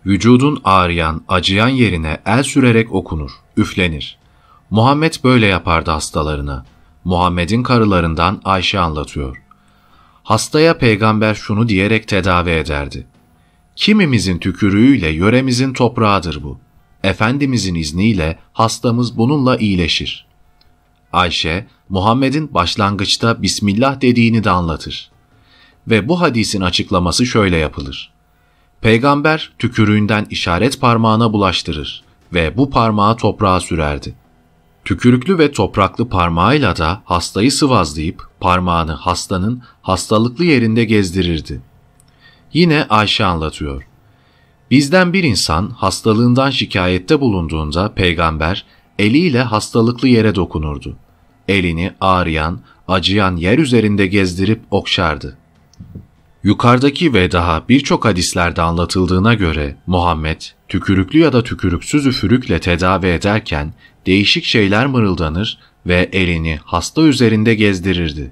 Vücudun ağrıyan, acıyan yerine el sürerek okunur, üflenir. Muhammed böyle yapardı hastalarına. Muhammed'in karılarından Ayşe anlatıyor. Hastaya peygamber şunu diyerek tedavi ederdi. Kimimizin tükürüğüyle yöremizin toprağıdır bu. Efendimizin izniyle hastamız bununla iyileşir. Ayşe, Muhammed'in başlangıçta Bismillah dediğini de anlatır. Ve bu hadisin açıklaması şöyle yapılır. Peygamber tükürüğünden işaret parmağına bulaştırır ve bu parmağı toprağa sürerdi. Tükürüklü ve topraklı parmağıyla da hastayı sıvazlayıp parmağını hastanın hastalıklı yerinde gezdirirdi. Yine Ayşe anlatıyor. Bizden bir insan hastalığından şikayette bulunduğunda peygamber eliyle hastalıklı yere dokunurdu. Elini ağrıyan, acıyan yer üzerinde gezdirip okşardı. Yukarıdaki ve daha birçok hadislerde anlatıldığına göre Muhammed tükürüklü ya da tükürüksüz üfürükle tedavi ederken değişik şeyler mırıldanır ve elini hasta üzerinde gezdirirdi.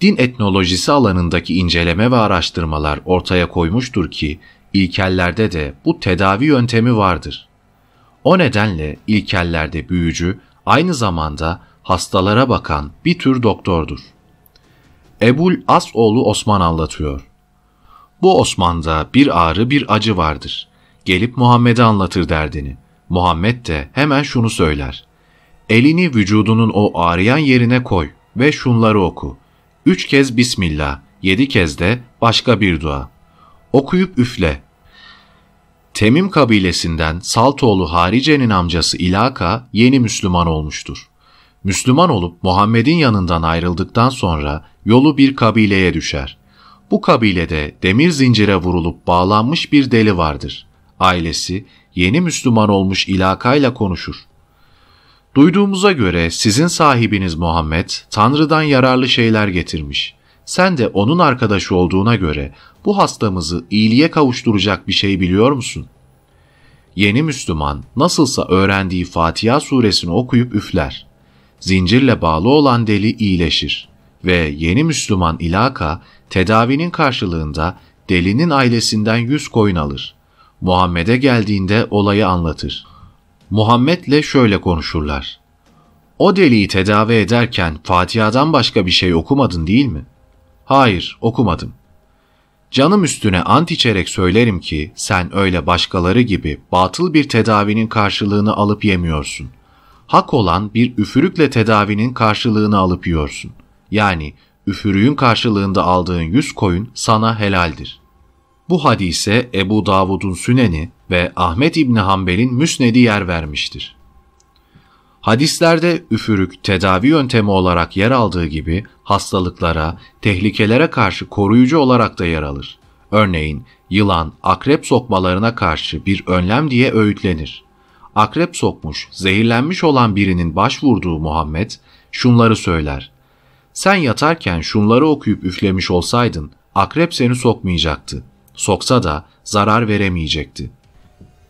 Din etnolojisi alanındaki inceleme ve araştırmalar ortaya koymuştur ki ilkellerde de bu tedavi yöntemi vardır. O nedenle ilkellerde büyücü aynı zamanda hastalara bakan bir tür doktordur. Ebul Asoğlu Osman anlatıyor. Bu Osman'da bir ağrı bir acı vardır. Gelip Muhammed'e anlatır derdini. Muhammed de hemen şunu söyler. Elini vücudunun o ağrıyan yerine koy ve şunları oku. Üç kez Bismillah, yedi kez de başka bir dua. Okuyup üfle. Temim kabilesinden Saltoğlu Harice'nin amcası İlaka yeni Müslüman olmuştur. Müslüman olup Muhammed'in yanından ayrıldıktan sonra yolu bir kabileye düşer. Bu kabilede demir zincire vurulup bağlanmış bir deli vardır. Ailesi yeni Müslüman olmuş ilakayla konuşur. Duyduğumuza göre sizin sahibiniz Muhammed Tanrı'dan yararlı şeyler getirmiş. Sen de onun arkadaşı olduğuna göre bu hastamızı iyiliğe kavuşturacak bir şey biliyor musun? Yeni Müslüman nasılsa öğrendiği Fatiha suresini okuyup üfler zincirle bağlı olan deli iyileşir ve yeni Müslüman ilaka tedavinin karşılığında delinin ailesinden yüz koyun alır. Muhammed'e geldiğinde olayı anlatır. Muhammed'le şöyle konuşurlar. O deliyi tedavi ederken Fatiha'dan başka bir şey okumadın değil mi? Hayır, okumadım. Canım üstüne ant içerek söylerim ki sen öyle başkaları gibi batıl bir tedavinin karşılığını alıp yemiyorsun hak olan bir üfürükle tedavinin karşılığını alıp yiyorsun. Yani üfürüğün karşılığında aldığın yüz koyun sana helaldir. Bu hadise Ebu Davud'un Süneni ve Ahmet İbni Hanbel'in Müsned'i yer vermiştir. Hadislerde üfürük tedavi yöntemi olarak yer aldığı gibi hastalıklara, tehlikelere karşı koruyucu olarak da yer alır. Örneğin yılan, akrep sokmalarına karşı bir önlem diye öğütlenir akrep sokmuş, zehirlenmiş olan birinin başvurduğu Muhammed şunları söyler. Sen yatarken şunları okuyup üflemiş olsaydın akrep seni sokmayacaktı. Soksa da zarar veremeyecekti.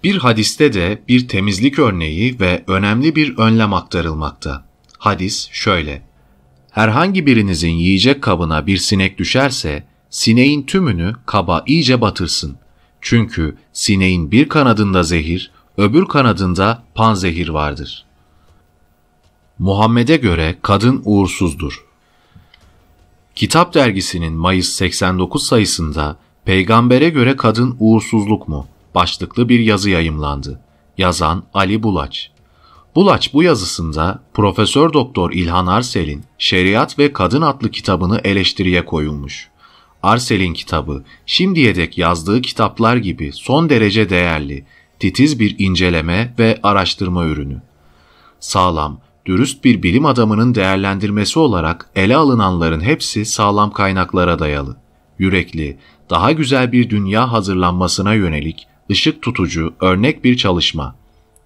Bir hadiste de bir temizlik örneği ve önemli bir önlem aktarılmakta. Hadis şöyle. Herhangi birinizin yiyecek kabına bir sinek düşerse sineğin tümünü kaba iyice batırsın. Çünkü sineğin bir kanadında zehir, öbür kanadında panzehir vardır. Muhammed'e göre kadın uğursuzdur. Kitap dergisinin Mayıs 89 sayısında Peygambere göre kadın uğursuzluk mu başlıklı bir yazı yayımlandı. Yazan Ali Bulaç. Bulaç bu yazısında Profesör Doktor İlhan Arsel'in Şeriat ve Kadın adlı kitabını eleştiriye koyulmuş. Arsel'in kitabı şimdiye dek yazdığı kitaplar gibi son derece değerli, titiz bir inceleme ve araştırma ürünü. Sağlam, dürüst bir bilim adamının değerlendirmesi olarak ele alınanların hepsi sağlam kaynaklara dayalı. Yürekli, daha güzel bir dünya hazırlanmasına yönelik ışık tutucu örnek bir çalışma.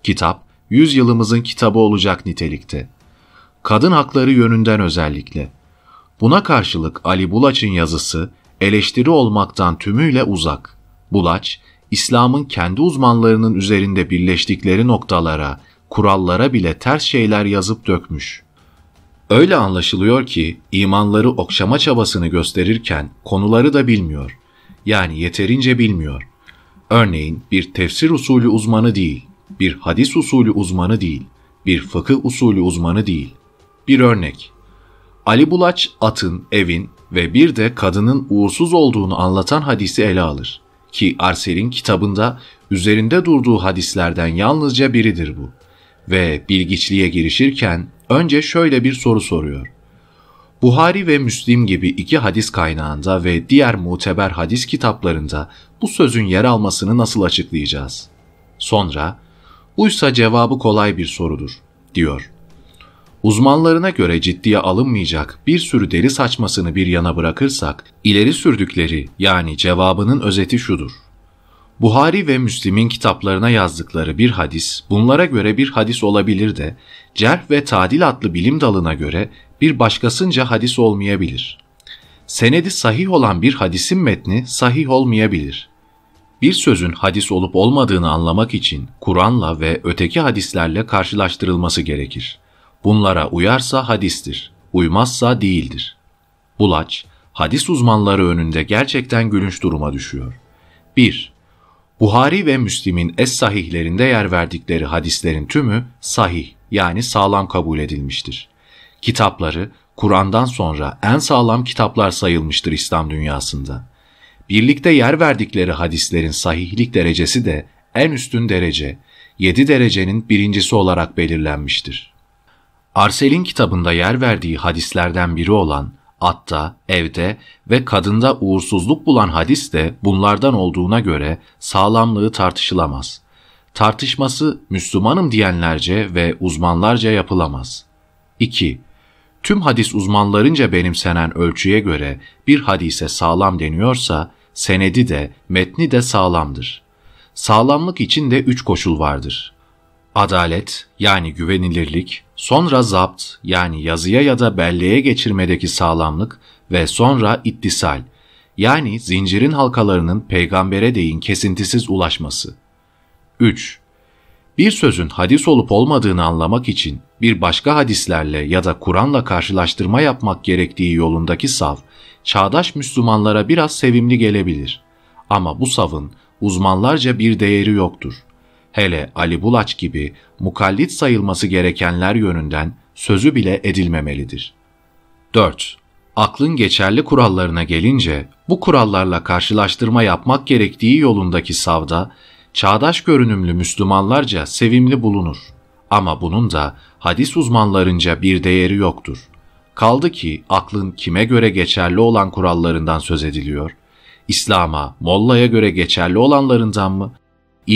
Kitap, yüzyılımızın kitabı olacak nitelikte. Kadın hakları yönünden özellikle. Buna karşılık Ali Bulaç'ın yazısı eleştiri olmaktan tümüyle uzak. Bulaç, İslam'ın kendi uzmanlarının üzerinde birleştikleri noktalara, kurallara bile ters şeyler yazıp dökmüş. Öyle anlaşılıyor ki imanları okşama çabasını gösterirken konuları da bilmiyor. Yani yeterince bilmiyor. Örneğin bir tefsir usulü uzmanı değil, bir hadis usulü uzmanı değil, bir fıkıh usulü uzmanı değil. Bir örnek. Ali Bulaç atın, evin ve bir de kadının uğursuz olduğunu anlatan hadisi ele alır. Ki Arsel'in kitabında üzerinde durduğu hadislerden yalnızca biridir bu. Ve bilgiçliğe girişirken önce şöyle bir soru soruyor. Buhari ve Müslim gibi iki hadis kaynağında ve diğer muteber hadis kitaplarında bu sözün yer almasını nasıl açıklayacağız? Sonra, buysa cevabı kolay bir sorudur, diyor. Uzmanlarına göre ciddiye alınmayacak bir sürü deli saçmasını bir yana bırakırsak, ileri sürdükleri yani cevabının özeti şudur. Buhari ve Müslim'in kitaplarına yazdıkları bir hadis, bunlara göre bir hadis olabilir de, cerh ve tadil adlı bilim dalına göre bir başkasınca hadis olmayabilir. Senedi sahih olan bir hadisin metni sahih olmayabilir. Bir sözün hadis olup olmadığını anlamak için Kur'an'la ve öteki hadislerle karşılaştırılması gerekir.'' Bunlara uyarsa hadistir, uymazsa değildir. Bulaç, hadis uzmanları önünde gerçekten gülünç duruma düşüyor. 1. Buhari ve Müslim'in es-sahihlerinde yer verdikleri hadislerin tümü sahih yani sağlam kabul edilmiştir. Kitapları Kur'an'dan sonra en sağlam kitaplar sayılmıştır İslam dünyasında. Birlikte yer verdikleri hadislerin sahihlik derecesi de en üstün derece, 7 derecenin birincisi olarak belirlenmiştir. Arsel'in kitabında yer verdiği hadislerden biri olan atta, evde ve kadında uğursuzluk bulan hadis de bunlardan olduğuna göre sağlamlığı tartışılamaz. Tartışması Müslümanım diyenlerce ve uzmanlarca yapılamaz. 2. Tüm hadis uzmanlarınca benimsenen ölçüye göre bir hadise sağlam deniyorsa, senedi de, metni de sağlamdır. Sağlamlık için de üç koşul vardır. Adalet yani güvenilirlik, sonra zapt yani yazıya ya da belleğe geçirmedeki sağlamlık ve sonra ittisal yani zincirin halkalarının peygambere değin kesintisiz ulaşması. 3. Bir sözün hadis olup olmadığını anlamak için bir başka hadislerle ya da Kur'an'la karşılaştırma yapmak gerektiği yolundaki sav, çağdaş Müslümanlara biraz sevimli gelebilir. Ama bu savın uzmanlarca bir değeri yoktur.'' hele Ali Bulaç gibi mukallit sayılması gerekenler yönünden sözü bile edilmemelidir. 4. Aklın geçerli kurallarına gelince bu kurallarla karşılaştırma yapmak gerektiği yolundaki savda çağdaş görünümlü Müslümanlarca sevimli bulunur. Ama bunun da hadis uzmanlarınca bir değeri yoktur. Kaldı ki aklın kime göre geçerli olan kurallarından söz ediliyor? İslam'a, mollaya göre geçerli olanlarından mı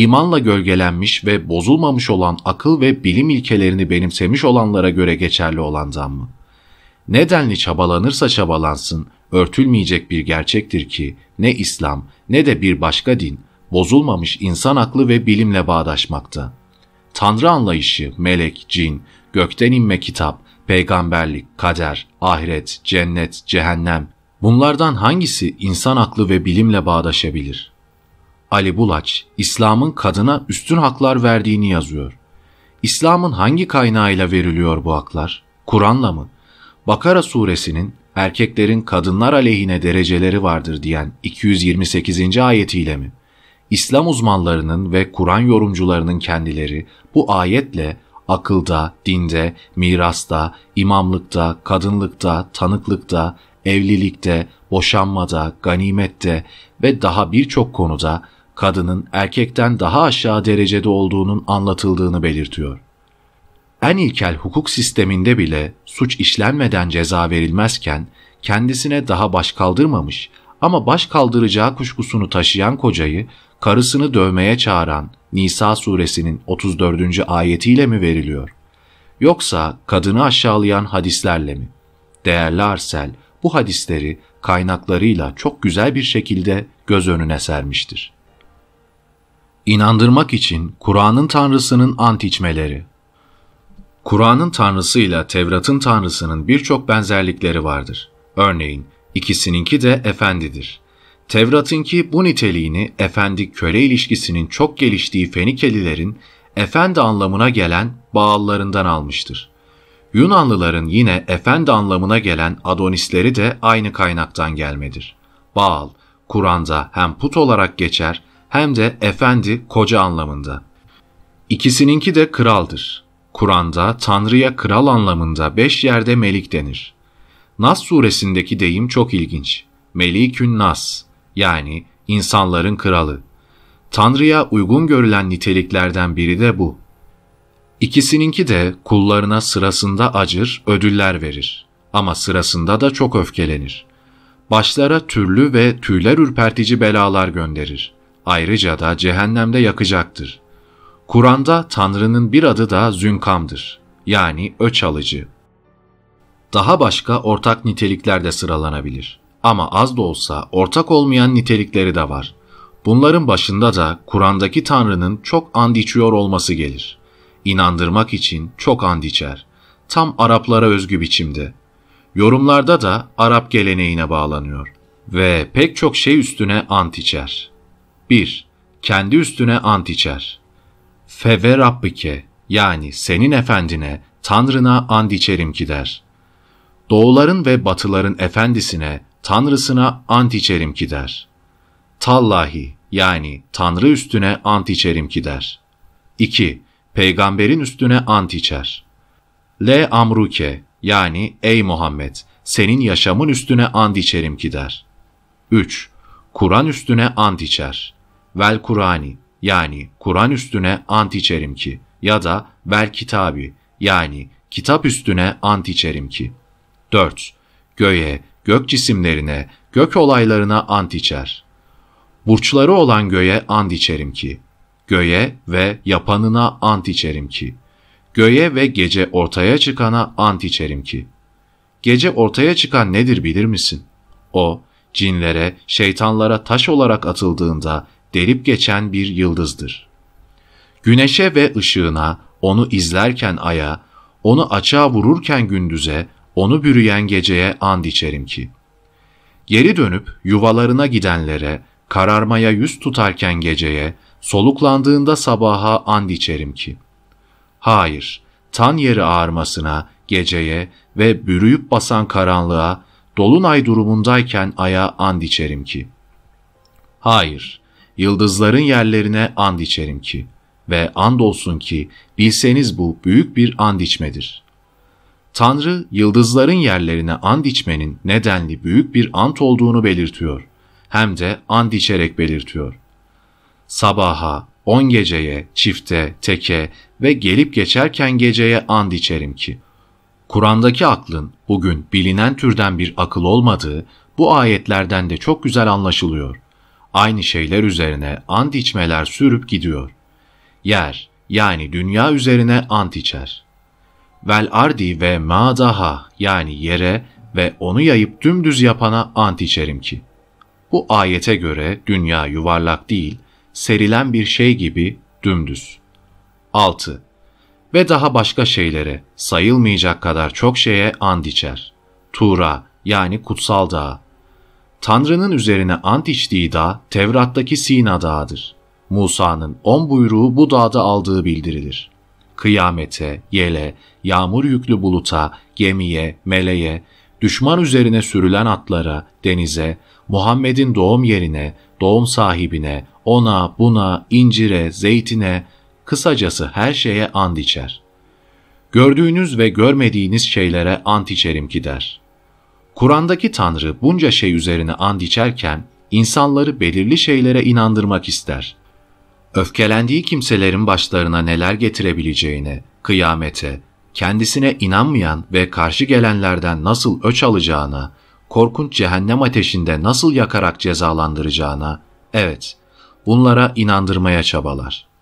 imanla gölgelenmiş ve bozulmamış olan akıl ve bilim ilkelerini benimsemiş olanlara göre geçerli olan zammı. Nedenli çabalanırsa çabalansın, örtülmeyecek bir gerçektir ki ne İslam ne de bir başka din bozulmamış insan aklı ve bilimle bağdaşmakta. Tanrı anlayışı, melek, cin, gökten inme kitap, peygamberlik, kader, ahiret, cennet, cehennem bunlardan hangisi insan aklı ve bilimle bağdaşabilir?'' Ali Bulaç, İslam'ın kadına üstün haklar verdiğini yazıyor. İslam'ın hangi kaynağıyla veriliyor bu haklar? Kur'an'la mı? Bakara suresinin erkeklerin kadınlar aleyhine dereceleri vardır diyen 228. ayetiyle mi? İslam uzmanlarının ve Kur'an yorumcularının kendileri bu ayetle akılda, dinde, mirasta, imamlıkta, kadınlıkta, tanıklıkta, evlilikte, boşanmada, ganimette ve daha birçok konuda kadının erkekten daha aşağı derecede olduğunun anlatıldığını belirtiyor. En ilkel hukuk sisteminde bile suç işlenmeden ceza verilmezken kendisine daha baş kaldırmamış ama baş kaldıracağı kuşkusunu taşıyan kocayı karısını dövmeye çağıran Nisa suresinin 34. ayetiyle mi veriliyor? Yoksa kadını aşağılayan hadislerle mi? Değerli Arsel bu hadisleri kaynaklarıyla çok güzel bir şekilde göz önüne sermiştir. İnandırmak için Kur'an'ın tanrısının ant içmeleri. Kur'an'ın tanrısıyla Tevrat'ın tanrısının birçok benzerlikleri vardır. Örneğin ikisininki de efendidir. Tevrat'ınki bu niteliğini efendi-köle ilişkisinin çok geliştiği Fenikelilerin efendi anlamına gelen bağallarından almıştır. Yunanlıların yine efendi anlamına gelen adonisleri de aynı kaynaktan gelmedir. Baal, Kur'an'da hem put olarak geçer hem de efendi, koca anlamında. İkisininki de kraldır. Kur'an'da Tanrı'ya kral anlamında beş yerde melik denir. Nas suresindeki deyim çok ilginç. Melikün Nas yani insanların kralı. Tanrı'ya uygun görülen niteliklerden biri de bu. İkisininki de kullarına sırasında acır, ödüller verir. Ama sırasında da çok öfkelenir. Başlara türlü ve tüyler ürpertici belalar gönderir. Ayrıca da cehennemde yakacaktır. Kur'an'da Tanrı'nın bir adı da Zünkam'dır. Yani öç alıcı. Daha başka ortak nitelikler de sıralanabilir. Ama az da olsa ortak olmayan nitelikleri de var. Bunların başında da Kur'an'daki Tanrı'nın çok and içiyor olması gelir. İnandırmak için çok and içer. Tam Araplara özgü biçimde. Yorumlarda da Arap geleneğine bağlanıyor ve pek çok şey üstüne ant içer.'' 1. Kendi üstüne ant içer. Feve Rabbike yani senin efendine, Tanrına ant içerim ki der. Doğuların ve batıların efendisine, Tanrısına ant içerim ki der. Tallahi yani Tanrı üstüne ant içerim ki der. 2. Peygamberin üstüne ant içer. Le amruke yani ey Muhammed senin yaşamın üstüne ant içerim ki der. 3. Kur'an üstüne ant içer vel Kur'ani yani Kur'an üstüne ant içerim ki ya da vel kitabi yani kitap üstüne ant içerim ki. 4. Göğe, gök cisimlerine, gök olaylarına ant içer. Burçları olan göğe ant içerim ki. Göğe ve yapanına ant içerim ki. Göğe ve gece ortaya çıkana ant içerim ki. Gece ortaya çıkan nedir bilir misin? O, cinlere, şeytanlara taş olarak atıldığında derip geçen bir yıldızdır. Güneşe ve ışığına, onu izlerken aya, onu açığa vururken gündüze, onu bürüyen geceye and içerim ki. Geri dönüp yuvalarına gidenlere, kararmaya yüz tutarken geceye, soluklandığında sabaha and içerim ki. Hayır, tan yeri ağarmasına, geceye ve bürüyüp basan karanlığa, dolunay durumundayken aya and içerim ki. Hayır, yıldızların yerlerine and içerim ki ve and olsun ki bilseniz bu büyük bir and içmedir. Tanrı yıldızların yerlerine and içmenin nedenli büyük bir ant olduğunu belirtiyor. Hem de and içerek belirtiyor. Sabaha, on geceye, çifte, teke ve gelip geçerken geceye and içerim ki. Kur'an'daki aklın bugün bilinen türden bir akıl olmadığı bu ayetlerden de çok güzel anlaşılıyor aynı şeyler üzerine ant içmeler sürüp gidiyor. Yer yani dünya üzerine ant içer. Vel ardi ve ma daha yani yere ve onu yayıp dümdüz yapana ant içerim ki. Bu ayete göre dünya yuvarlak değil, serilen bir şey gibi dümdüz. 6. Ve daha başka şeylere, sayılmayacak kadar çok şeye ant içer. Tuğra yani kutsal dağa Tanrı'nın üzerine ant içtiği dağ Tevrat'taki Sina Dağı'dır. Musa'nın on buyruğu bu dağda aldığı bildirilir. Kıyamete, yele, yağmur yüklü buluta, gemiye, meleğe, düşman üzerine sürülen atlara, denize, Muhammed'in doğum yerine, doğum sahibine, ona, buna, incire, zeytine, kısacası her şeye ant içer. Gördüğünüz ve görmediğiniz şeylere ant içerim ki der.'' Kur'an'daki Tanrı bunca şey üzerine and içerken insanları belirli şeylere inandırmak ister. Öfkelendiği kimselerin başlarına neler getirebileceğine, kıyamete, kendisine inanmayan ve karşı gelenlerden nasıl öç alacağına, korkunç cehennem ateşinde nasıl yakarak cezalandıracağına, evet, bunlara inandırmaya çabalar.''